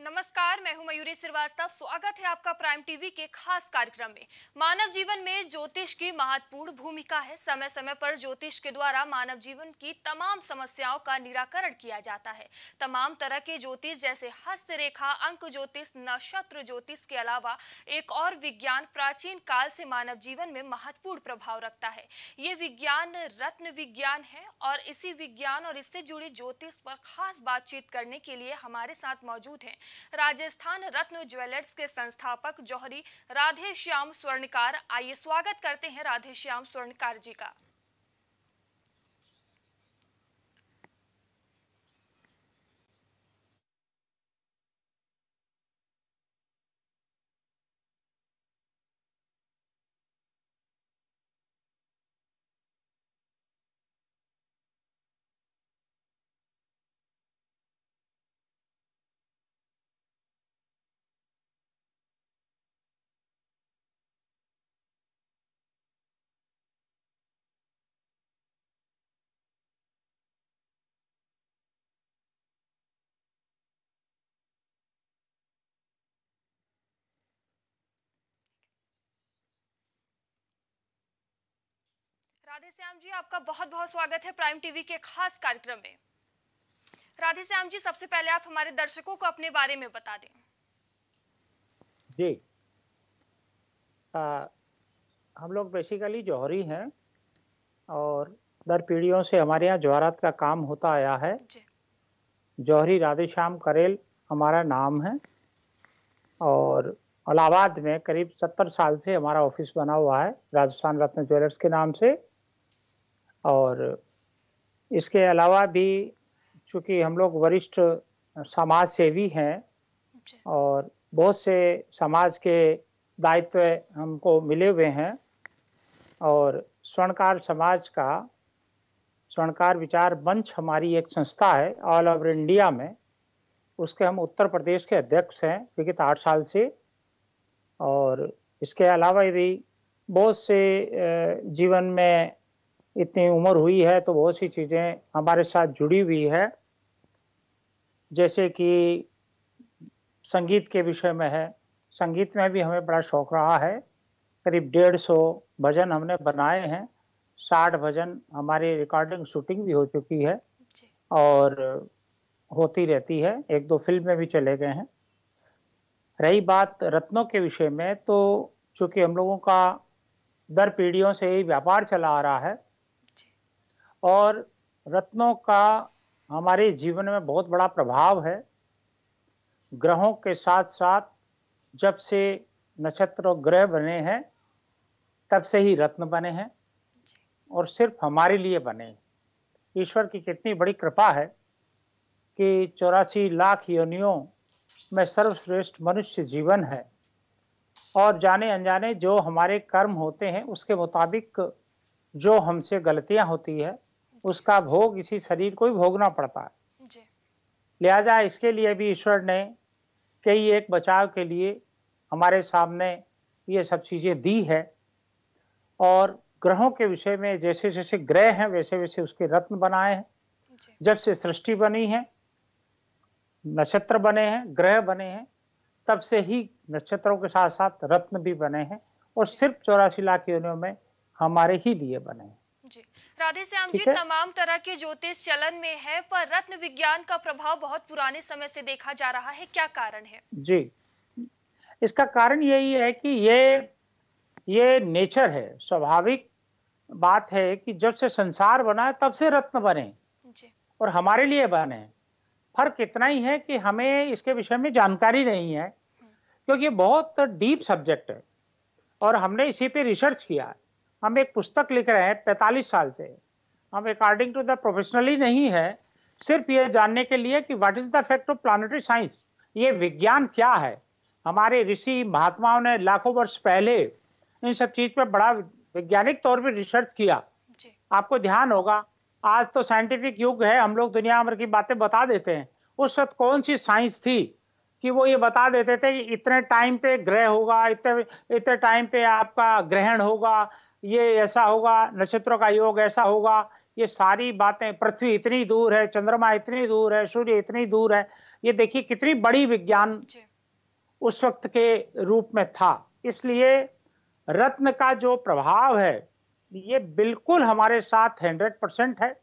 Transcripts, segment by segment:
नमस्कार मैं हूं मयूरी श्रीवास्तव स्वागत है आपका प्राइम टीवी के खास कार्यक्रम में मानव जीवन में ज्योतिष की महत्वपूर्ण भूमिका है समय समय पर ज्योतिष के द्वारा मानव जीवन की तमाम समस्याओं का निराकरण किया जाता है तमाम तरह के ज्योतिष जैसे हस्तरेखा अंक ज्योतिष नक्षत्र ज्योतिष के अलावा एक और विज्ञान प्राचीन काल से मानव जीवन में महत्वपूर्ण प्रभाव रखता है ये विज्ञान रत्न विज्ञान है और इसी विज्ञान और इससे जुड़ी ज्योतिष पर खास बातचीत करने के लिए हमारे साथ मौजूद है राजस्थान रत्न ज्वेलर्स के संस्थापक जौहरी राधे श्याम स्वर्णकार आइए स्वागत करते हैं राधे श्याम स्वर्णकार जी का राधे श्याम जी आपका बहुत बहुत स्वागत है प्राइम टीवी के खास कार्यक्रम में राधे श्याम जी सबसे पहले आप हमारे दर्शकों को अपने बारे में बता दें जी आ, हम लोग बेसिकली जौहरी हैं और दर पीढ़ियों से हमारे यहाँ जवाहरात का काम होता आया है जौहरी राधे श्याम करेल हमारा नाम है और इलाहाबाद में करीब सत्तर साल से हमारा ऑफिस बना हुआ है राजस्थान रत्न ज्वेलर्स के नाम से और इसके अलावा भी चूँकि हम लोग वरिष्ठ समाज सेवी हैं और बहुत से समाज के दायित्व हमको मिले हुए हैं और स्वर्णकार समाज का स्वर्णकार विचार मंच हमारी एक संस्था है ऑल ओवर इंडिया में उसके हम उत्तर प्रदेश के अध्यक्ष हैं विगत आठ साल से और इसके अलावा भी बहुत से जीवन में इतनी उम्र हुई है तो बहुत सी चीज़ें हमारे साथ जुड़ी हुई है जैसे कि संगीत के विषय में है संगीत में भी हमें बड़ा शौक रहा है करीब डेढ़ सौ भजन हमने बनाए हैं साठ भजन हमारी रिकॉर्डिंग शूटिंग भी हो चुकी है और होती रहती है एक दो फिल्म में भी चले गए हैं रही बात रत्नों के विषय में तो चूंकि हम लोगों का दर पीढ़ियों से ही व्यापार चला आ रहा है और रत्नों का हमारे जीवन में बहुत बड़ा प्रभाव है ग्रहों के साथ साथ जब से नक्षत्र और ग्रह बने हैं तब से ही रत्न बने हैं और सिर्फ हमारे लिए बने ईश्वर की कितनी बड़ी कृपा है कि चौरासी लाख योनियों में सर्वश्रेष्ठ मनुष्य जीवन है और जाने अनजाने जो हमारे कर्म होते हैं उसके मुताबिक जो हमसे गलतियां होती है उसका भोग इसी शरीर को ही भोगना पड़ता है लिहाजा इसके लिए भी ईश्वर ने कई एक बचाव के लिए हमारे सामने ये सब चीज़ें दी है और ग्रहों के विषय में जैसे जैसे ग्रह हैं वैसे वैसे उसके रत्न बनाए हैं जब से सृष्टि बनी है नक्षत्र बने हैं ग्रह बने हैं तब से ही नक्षत्रों के साथ साथ रत्न भी बने हैं और सिर्फ चौरासी लाख योनियों में हमारे ही लिए बने हैं श्याम जी तमाम तरह के ज्योतिष चलन में है पर रत्न विज्ञान का प्रभाव बहुत पुराने समय से देखा जा रहा है क्या कारण है जी इसका कारण यही है कि ये ये नेचर है स्वाभाविक बात है कि जब से संसार बना है तब से रत्न बने और हमारे लिए बने फर्क इतना ही है कि हमें इसके विषय में जानकारी नहीं है क्योंकि बहुत डीप सब्जेक्ट है और हमने इसी पे रिसर्च किया हम एक पुस्तक लिख रहे हैं पैतालीस साल से हम अकॉर्डिंग टू द प्रोफेशनली नहीं है सिर्फ ये जानने के लिए कि what is the fact of planetary science ये विज्ञान क्या है हमारे ऋषि महात्माओं ने लाखों वर्ष पहले इन सब चीज पर बड़ा वैज्ञानिक तौर पर रिसर्च किया आपको ध्यान होगा आज तो साइंटिफिक युग है हम लोग दुनिया भर की बातें बता देते हैं उस वक्त कौन सी साइंस थी कि वो ये बता देते थे कि इतने टाइम पे ग्रह होगा इतने इतने टाइम पे आपका ग्रहण होगा ये ऐसा होगा नक्षत्रों का योग ऐसा होगा ये सारी बातें पृथ्वी इतनी दूर है चंद्रमा इतनी दूर है सूर्य इतनी दूर है ये देखिए कितनी बड़ी विज्ञान उस वक्त के रूप में था इसलिए रत्न का जो प्रभाव है ये बिल्कुल हमारे साथ हंड्रेड परसेंट है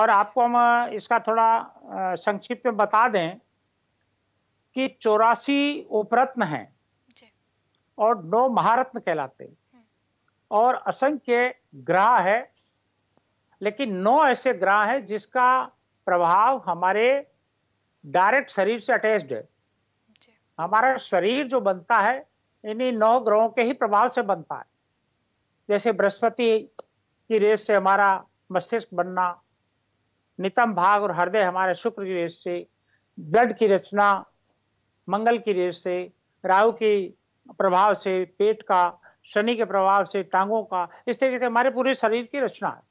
और आपको हम इसका थोड़ा संक्षिप्त में बता दें कि चौरासी उपरत्न हैं और नौ महारत्न कहलाते हैं हम्म। और असंख्य ग्रह है लेकिन नौ ऐसे ग्रह हैं जिसका प्रभाव हमारे डायरेक्ट शरीर से अटैच्ड है हमारा शरीर जो बनता है इन्हीं नौ ग्रहों के ही प्रभाव से बनता है जैसे बृहस्पति की रेस से हमारा मस्तिष्क बनना नितम भाग और हृदय हमारे शुक्र की रेस से ब्लड की रचना मंगल की रेस से राहु की प्रभाव से पेट का शनि के प्रभाव से टांगों का इस तरीके से हमारे पूरे शरीर की रचना है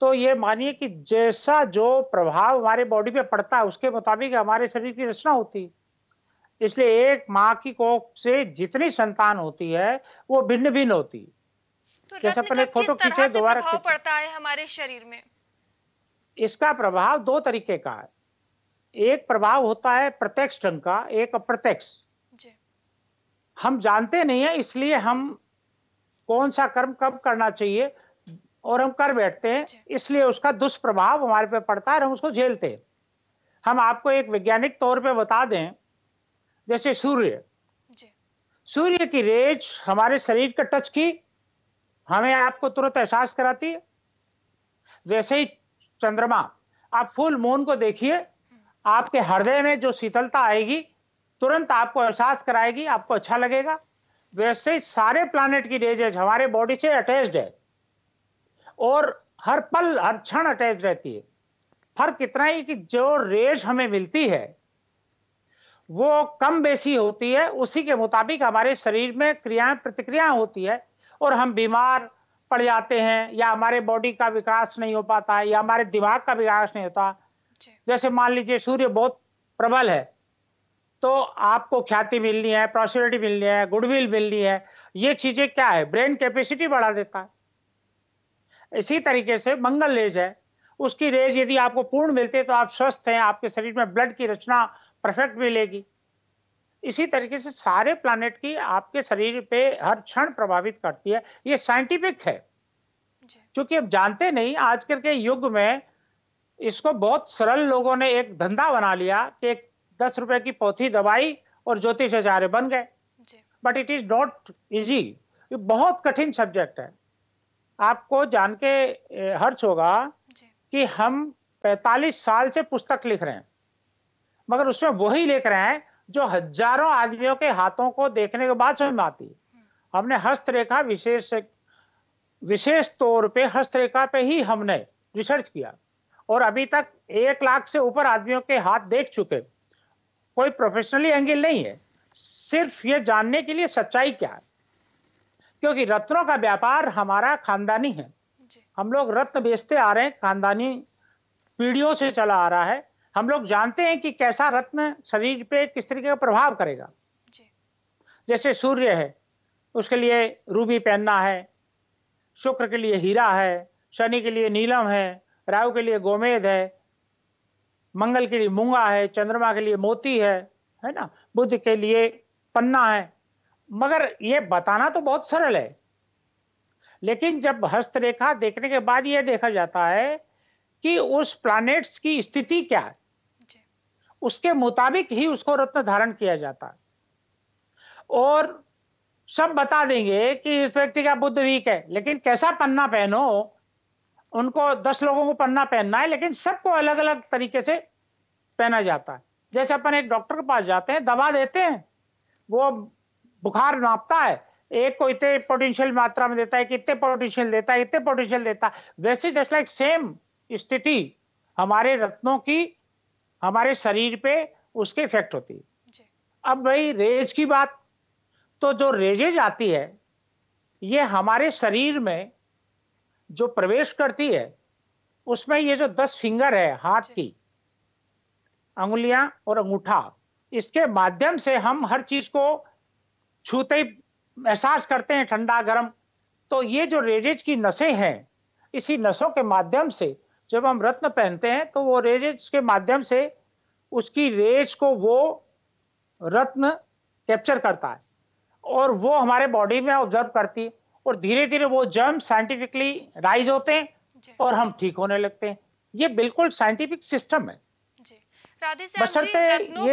तो ये मानिए कि जैसा जो प्रभाव हमारे बॉडी पे पड़ता है उसके मुताबिक हमारे शरीर की रचना होती है इसलिए एक माँ की कोख से जितनी संतान होती है वो भिन्न भिन्न होती है तो जैसे अपने फोटो खींचे दोबारा पड़ता है हमारे शरीर में इसका प्रभाव दो तरीके का है एक प्रभाव होता है प्रत्यक्ष ढंग का एक अप्रत्यक्ष हम जानते नहीं है इसलिए हम कौन सा कर्म कब करना चाहिए और हम कर बैठते हैं अच्छा। इसलिए उसका दुष्प्रभाव हमारे पे पड़ता है और हम उसको झेलते हैं हम आपको एक वैज्ञानिक तौर पे बता दें जैसे सूर्य सूर्य की रेज हमारे शरीर का टच की हमें आपको तुरंत एहसास कराती है वैसे ही चंद्रमा आप फुल मून को देखिए हम्म। आपके हृदय में जो शीतलता आएगी तुरंत आपको एहसास कराएगी आपको अच्छा लगेगा वैसे ही सारे प्लानट की रेज हमारे बॉडी से अटैच्ड है और हर पल हर क्षण अटैच रहती है फर्क इतना ही कि जो रेज हमें मिलती है वो कम बेसी होती है उसी के मुताबिक हमारे शरीर में क्रियाएं प्रतिक्रियाएं होती है और हम बीमार पड़ जाते हैं या हमारे बॉडी का विकास नहीं हो पाता या हमारे दिमाग का विकास नहीं होता जैसे मान लीजिए सूर्य बहुत प्रबल है तो आपको ख्याति मिलनी है प्रॉस्पेरिटी मिलनी है गुडविल मिलनी है ये चीजें क्या है ब्रेन कैपेसिटी बढ़ा देता है इसी तरीके से मंगल रेज है उसकी रेज यदि आपको पूर्ण मिलती है तो आप स्वस्थ हैं आपके शरीर में ब्लड की रचना परफेक्ट मिलेगी इसी तरीके से सारे प्लानिट की आपके शरीर पे हर क्षण प्रभावित करती है ये साइंटिफिक है क्योंकि अब जानते नहीं आजकल के युग में इसको बहुत सरल लोगों ने एक धंधा बना लिया कि एक दस रुपए की पोथी दवाई और ज्योतिष आचार्य बन गए but it is not easy ये बहुत कठिन सब्जेक्ट है आपको जान के हर्ष होगा कि हम 45 साल से पुस्तक लिख रहे हैं मगर उसमें वही लिख रहे हैं जो हजारों आदमियों के हाथों को देखने के बाद समझ में आती है हमने हस्तरेखा विशेष विशेष तौर पे हस्तरेखा पे ही हमने रिसर्च किया और अभी तक एक लाख से ऊपर आदमियों के हाथ देख चुके कोई प्रोफेशनली एंगल नहीं है सिर्फ ये जानने के लिए सच्चाई क्या है क्योंकि रत्नों का व्यापार हमारा खानदानी है हम लोग रत्न बेचते आ रहे हैं खानदानी पीढ़ियों से चला आ रहा है हम लोग जानते हैं कि कैसा रत्न शरीर पे किस तरीके का प्रभाव करेगा जैसे सूर्य है उसके लिए रूबी पहनना है शुक्र के लिए हीरा है शनि के लिए नीलम है राहु के लिए गोमेद है मंगल के लिए मूंगा है चंद्रमा के लिए मोती है है ना बुद्ध के लिए पन्ना है मगर ये बताना तो बहुत सरल है लेकिन जब हस्तरेखा देखने के बाद यह देखा जाता है कि उस प्लानिट्स की स्थिति क्या है उसके मुताबिक ही उसको रत्न धारण किया जाता है और सब बता देंगे कि इस व्यक्ति का बुद्ध वीक है लेकिन कैसा पन्ना पहनो उनको दस लोगों को पन्ना पहनना है लेकिन सबको अलग अलग तरीके से पहना जाता है जैसे अपन एक डॉक्टर के पास जाते हैं दवा देते हैं वो बुखार नापता है एक को इतने पोटेंशियल मात्रा में देता है कि इतने पोटेंशियल देता है इतने पोटेंशियल देता है वैसे जस्ट लाइक सेम स्थिति हमारे रत्नों की हमारे शरीर पे उसके इफेक्ट होती है अब भाई रेज की बात तो जो रेजेज आती है ये हमारे शरीर में जो प्रवेश करती है उसमें ये जो दस फिंगर है हाथ की अंगुलियां और अंगूठा इसके माध्यम से हम हर चीज को छूते ही एहसास करते हैं ठंडा गर्म तो ये जो रेजेज की नसें हैं इसी नसों के माध्यम से जब हम रत्न पहनते हैं तो वो रेजेज के माध्यम से उसकी रेज को वो रत्न कैप्चर करता है और वो हमारे बॉडी में ऑब्जर्व करती है और धीरे धीरे वो जर्म साइंटिफिकली राइज होते हैं और हम ठीक होने लगते हैं ये बिल्कुल साइंटिफिक सिस्टम है राधे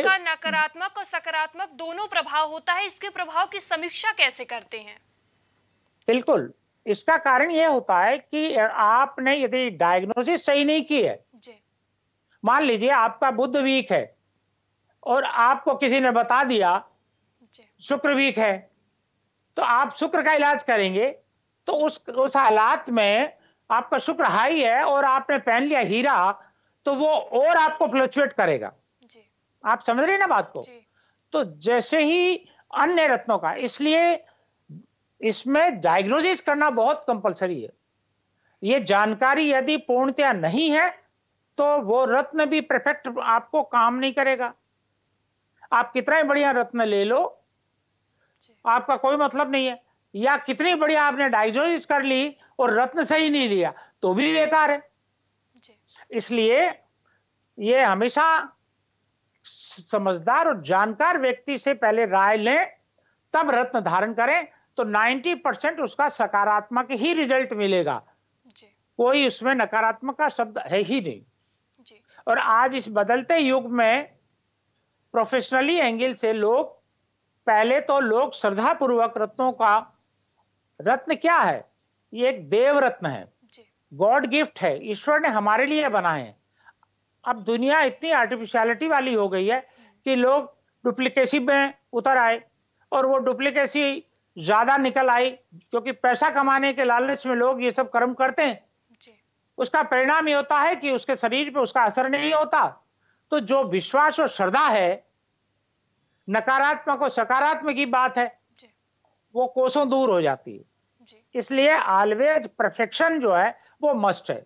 का नकारात्मक और सकारात्मक दोनों प्रभाव होता है इसके प्रभाव की समीक्षा कैसे करते हैं बिल्कुल इसका कारण यह होता है कि आपने यदि डायग्नोसिस सही नहीं की है मान लीजिए आपका बुद्ध वीक है और आपको किसी ने बता दिया शुक्र वीक है तो आप शुक्र का इलाज करेंगे तो उस उस हालात में आपका शुक्र हाई है और आपने पहन लिया हीरा तो वो और आपको फ्लक्चुएट करेगा जी। आप समझ रहे ना बात को जी। तो जैसे ही अन्य रत्नों का इसलिए इसमें डायग्नोसिस करना बहुत कंपलसरी है ये जानकारी यदि पूर्णतया नहीं है तो वो रत्न भी परफेक्ट आपको काम नहीं करेगा आप कितना ही बढ़िया रत्न ले लो आपका कोई मतलब नहीं है या कितनी बढ़िया आपने डायग्नोसिस कर ली और रत्न सही नहीं लिया तो भी बेकार है इसलिए ये हमेशा समझदार और जानकार व्यक्ति से पहले राय लें तब रत्न धारण करें तो 90 परसेंट उसका सकारात्मक ही रिजल्ट मिलेगा जी। कोई उसमें नकारात्मक का शब्द है ही नहीं जी। और आज इस बदलते युग में प्रोफेशनली एंगल से लोग पहले तो लोग श्रद्धापूर्वक रत्नों का रत्न क्या है ये एक देव रत्न है गॉड गिफ्ट है ईश्वर ने हमारे लिए बनाए हैं अब दुनिया इतनी आर्टिफिशियलिटी वाली हो गई है कि लोग डुप्लीकेसी में उतर आए और वो डुप्लीकेसी ज्यादा निकल आई क्योंकि पैसा कमाने के लालच में लोग ये सब कर्म करते हैं उसका परिणाम ये होता है कि उसके शरीर पे उसका असर नहीं होता तो जो विश्वास और श्रद्धा है नकारात्मक और सकारात्मक की बात है वो कोसों दूर हो जाती है इसलिए ऑलवेज परफेक्शन जो है वो मस्ट है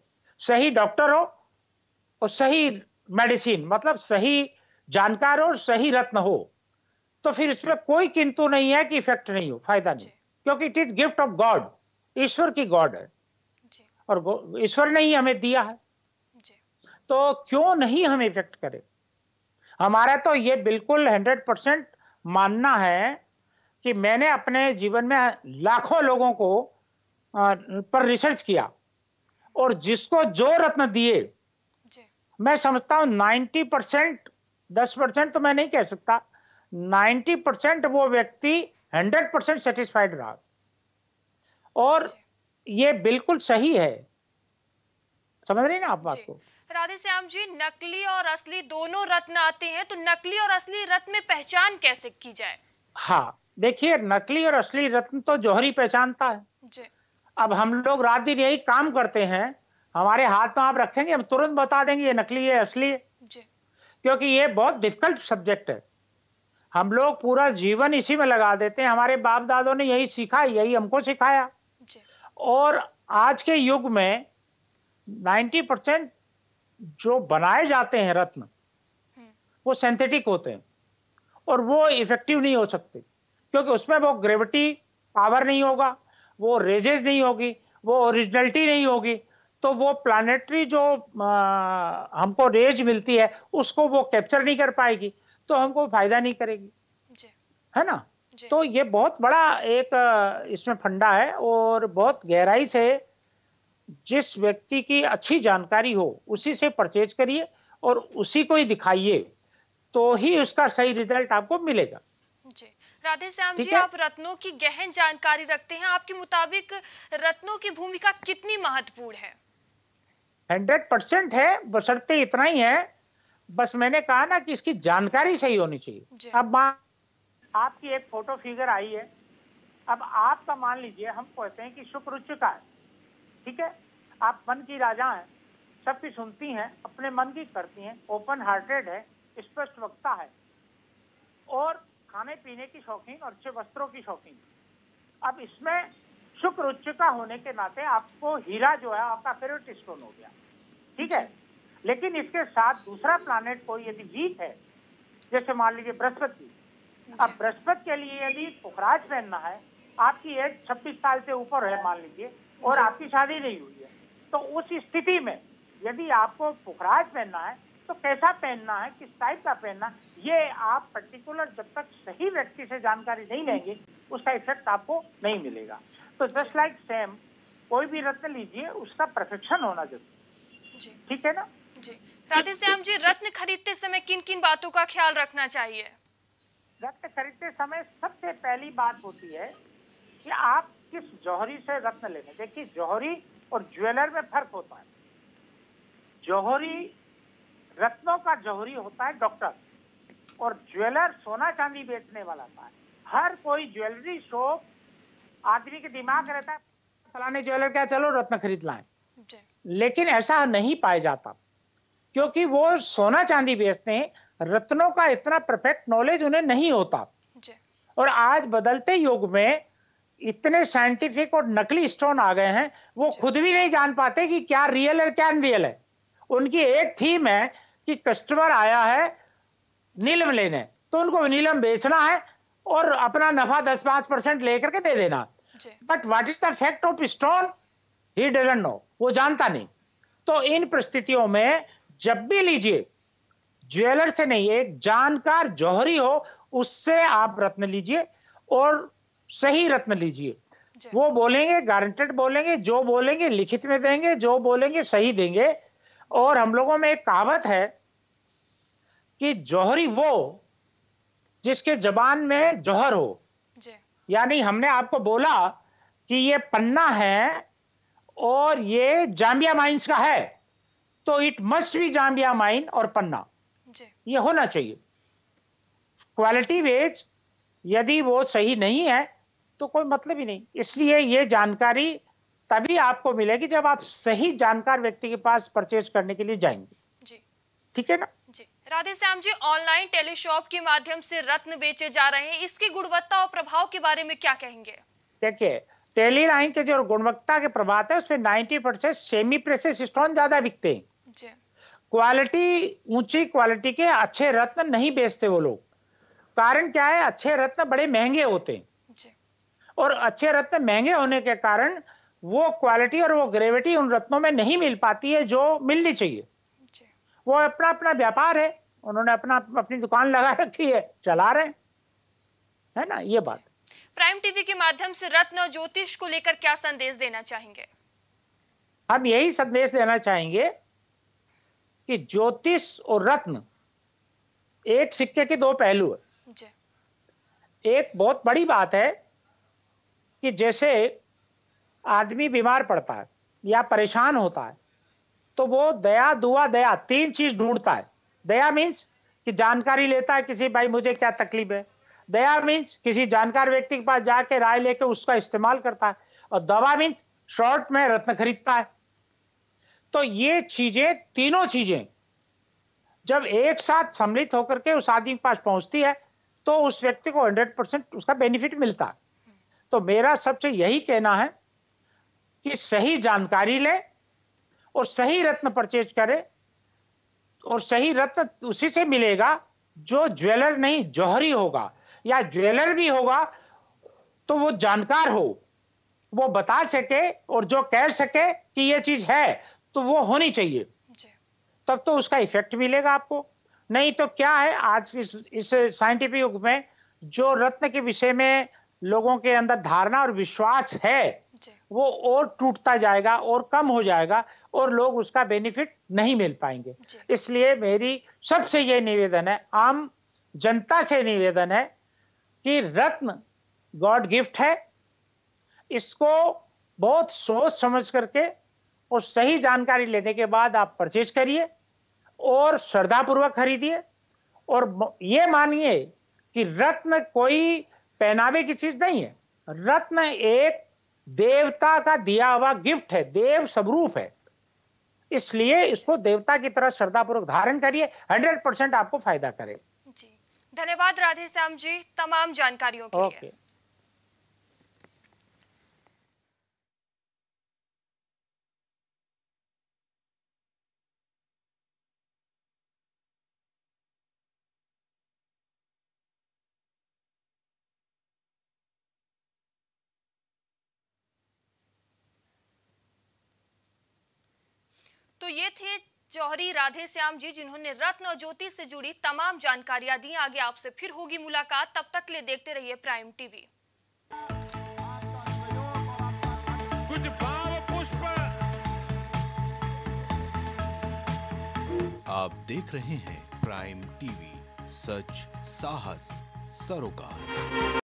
सही डॉक्टर हो और सही मेडिसिन मतलब सही जानकार हो और सही रत्न हो तो फिर इसमें कोई किंतु नहीं है कि इफेक्ट नहीं हो फायदा नहीं क्योंकि it is gift of god ईश्वर की गॉड है और ईश्वर ने ही हमें दिया है तो क्यों नहीं हम इफेक्ट करें हमारा तो ये बिल्कुल हंड्रेड परसेंट मानना है कि मैंने अपने जीवन में लाखों लोगों को पर रिसर्च किया और जिसको जो रत्न दिए मैं समझता हूं नाइन्टी परसेंट दस परसेंट तो मैं नहीं कह सकता नाइन्टी परसेंट वो व्यक्ति हंड्रेड परसेंट सेटिस्फाइड रहा और ये बिल्कुल सही है समझ रहे ना आप बात को राधे श्याम जी नकली और असली दोनों रत्न आते हैं तो नकली और असली रत्न में पहचान कैसे की जाए हाँ देखिए नकली और असली रत्न तो जोहरी पहचानता है अब हम लोग रात दिन यही काम करते हैं हमारे हाथ में आप रखेंगे हम तुरंत बता देंगे ये नकली है असली है क्योंकि ये बहुत डिफिकल्ट सब्जेक्ट है हम लोग पूरा जीवन इसी में लगा देते हैं हमारे बाप दादों ने यही सीखा यही हमको सिखाया और आज के युग में 90 परसेंट जो बनाए जाते हैं रत्न हम्म। वो सेंथेटिक होते हैं और वो इफेक्टिव नहीं हो सकते क्योंकि उसमें वो ग्रेविटी पावर नहीं होगा वो रेजेज नहीं होगी वो ओरिजिनलिटी नहीं होगी तो वो प्लानिटरी जो आ, हमको रेज मिलती है उसको वो कैप्चर नहीं कर पाएगी तो हमको फायदा नहीं करेगी है ना तो ये बहुत बड़ा एक इसमें फंडा है और बहुत गहराई से जिस व्यक्ति की अच्छी जानकारी हो उसी से परचेज करिए और उसी को ही दिखाइए तो ही उसका सही रिजल्ट आपको मिलेगा राधे श्याम जी आप रत्नों की गहन जानकारी रखते हैं आपके मुताबिक रत्नों की भूमिका कितनी महत्वपूर्ण है हंड्रेड परसेंट है बसरते इतना ही है बस मैंने कहा ना कि इसकी जानकारी सही होनी चाहिए अब आपकी एक फोटो फिगर आई है अब आपका मान लीजिए हम कहते हैं कि शुक्र उच्च का है ठीक है आप मन की राजा हैं सबकी सुनती हैं अपने मन की करती हैं ओपन हार्टेड है स्पष्ट वक्ता है और खाने पीने की शौकीन और अच्छे वस्त्रों की शौकीन अब इसमें शुक्र उच्च का होने के नाते आपको हीरा जो है आपका फेवरेट स्टोन हो गया ठीक है लेकिन इसके साथ दूसरा प्लानट कोई यदि वीक है जैसे मान लीजिए बृहस्पति अब बृहस्पति के लिए यदि पुखराज पहनना है आपकी एज छब्बीस साल से ऊपर है मान लीजिए और आपकी शादी नहीं हुई है तो उस स्थिति में यदि आपको पुखराज पहनना है तो कैसा पहनना है किस टाइप का पहनना ये आप पर्टिकुलर जब तक सही व्यक्ति से जानकारी नहीं लेंगे उसका इफेक्ट आपको नहीं मिलेगा तो जस्ट लाइक सेम कोई भी रत्न लीजिए उसका परफेक्शन होना जरूरी ठीक है ना राधे श्याम जी रत्न खरीदते समय किन किन बातों का ख्याल रखना चाहिए रत्न खरीदते समय सबसे पहली बात होती है कि आप किस जौहरी से रत्न लेने देखिए जौहरी और ज्वेलर में फर्क होता है जौहरी रत्नों का जौहरी होता है डॉक्टर और ज्वेलर सोना चांदी बेचने वाला था हर कोई ज्वेलरी शॉप आदमी के दिमाग रहता है फलाने ज्वेलर क्या चलो रत्न खरीद लाए लेकिन ऐसा नहीं पाया जाता क्योंकि वो सोना चांदी बेचते हैं रत्नों का इतना परफेक्ट नॉलेज उन्हें नहीं होता और आज बदलते युग में इतने साइंटिफिक और नकली स्टोन आ गए हैं वो खुद भी नहीं जान पाते कि क्या रियल है क्या अनरियल है उनकी एक थीम है कि कस्टमर आया है नीलम लेने तो उनको नीलम बेचना है और अपना नफा दस पांच परसेंट लेकर के दे देना but what is the fact of stone he doesn't know वो जानता नहीं तो इन परिस्थितियों में जब भी लीजिए ज्वेलर से नहीं एक जानकार जौहरी हो उससे आप रत्न लीजिए और सही रत्न लीजिए वो बोलेंगे गारंटेड बोलेंगे जो बोलेंगे लिखित में देंगे जो बोलेंगे सही देंगे और हम लोगों में एक कहावत है कि जौहरी वो जिसके जबान में जौहर हो यानी हमने आपको बोला कि ये पन्ना है और ये जाम्बिया माइंस का है तो it must be Zambia mine और पन्ना ये होना चाहिए क्वालिटी वेज यदि वो सही नहीं है तो कोई मतलब ही नहीं इसलिए ये जानकारी तभी आपको मिलेगी जब आप सही जानकार व्यक्ति के पास परचेज करने के लिए जाएंगे ठीक है ना राधे श्याम जी ऑनलाइन टेलीशॉप के माध्यम से रत्न बेचे जा रहे हैं इसकी गुणवत्ता और प्रभाव के बारे में क्या कहेंगे देखिए टेली लाइन के जो गुणवत्ता के प्रभाव है उसमें 90 परसेंट सेमी प्रेसेस स्टोन ज्यादा बिकते हैं क्वालिटी ऊंची क्वालिटी के अच्छे रत्न नहीं बेचते वो लोग कारण क्या है अच्छे रत्न बड़े महंगे होते हैं और अच्छे रत्न महंगे होने के कारण वो क्वालिटी और वो ग्रेविटी उन रत्नों में नहीं मिल पाती है जो मिलनी चाहिए वो अपना अपना व्यापार है उन्होंने अपना अपनी दुकान लगा रखी है चला रहे है ना ये बात प्राइम टीवी के माध्यम से रत्न और ज्योतिष को लेकर क्या संदेश देना चाहेंगे हम यही संदेश देना चाहेंगे कि ज्योतिष और रत्न एक सिक्के के दो पहलू है एक बहुत बड़ी बात है कि जैसे आदमी बीमार पड़ता है या परेशान होता है तो वो दया दुआ दया तीन चीज ढूंढता है दया मीन्स कि जानकारी लेता है किसी भाई मुझे क्या तकलीफ है दया मीन्स किसी जानकार व्यक्ति के पास जाके राय लेके उसका इस्तेमाल करता है और दवा मीन्स शॉर्ट में रत्न खरीदता है तो ये चीजें तीनों चीजें जब एक साथ सम्मिलित होकर के उस आदमी के पास पहुंचती है तो उस व्यक्ति को 100 परसेंट उसका बेनिफिट मिलता है तो मेरा सबसे यही कहना है कि सही जानकारी ले और सही रत्न परचेज करे और सही रत्न उसी से मिलेगा जो ज्वेलर नहीं जौहरी होगा या ज्वेलर भी होगा तो वो जानकार हो वो बता सके और जो कह सके कि ये चीज है तो वो होनी चाहिए तब तो उसका इफेक्ट मिलेगा आपको नहीं तो क्या है आज इस इस साइंटिफिक युग में जो रत्न के विषय में लोगों के अंदर धारणा और विश्वास है वो और टूटता जाएगा और कम हो जाएगा और लोग उसका बेनिफिट नहीं मिल पाएंगे इसलिए मेरी सबसे ये निवेदन है आम जनता से निवेदन है कि रत्न गॉड गिफ्ट है इसको बहुत सोच समझ करके और सही जानकारी लेने के बाद आप परचेज करिए और श्रद्धापूर्वक खरीदिए और ये मानिए कि रत्न कोई पहनावे की चीज नहीं है रत्न एक देवता का दिया हुआ गिफ्ट है देव स्वरूप है इसलिए इसको देवता की तरह श्रद्धा पूर्वक धारण करिए हंड्रेड परसेंट आपको फायदा करेगा धन्यवाद राधे श्याम जी तमाम जानकारियों के लिए तो ये थे चौहरी राधे श्याम जी जिन्होंने रत्न और ज्योति से जुड़ी तमाम जानकारियां दी आगे आपसे फिर होगी मुलाकात तब तक ले देखते रहिए प्राइम टीवी कुछ पुष्प आप देख रहे हैं प्राइम टीवी सच साहस सरोकार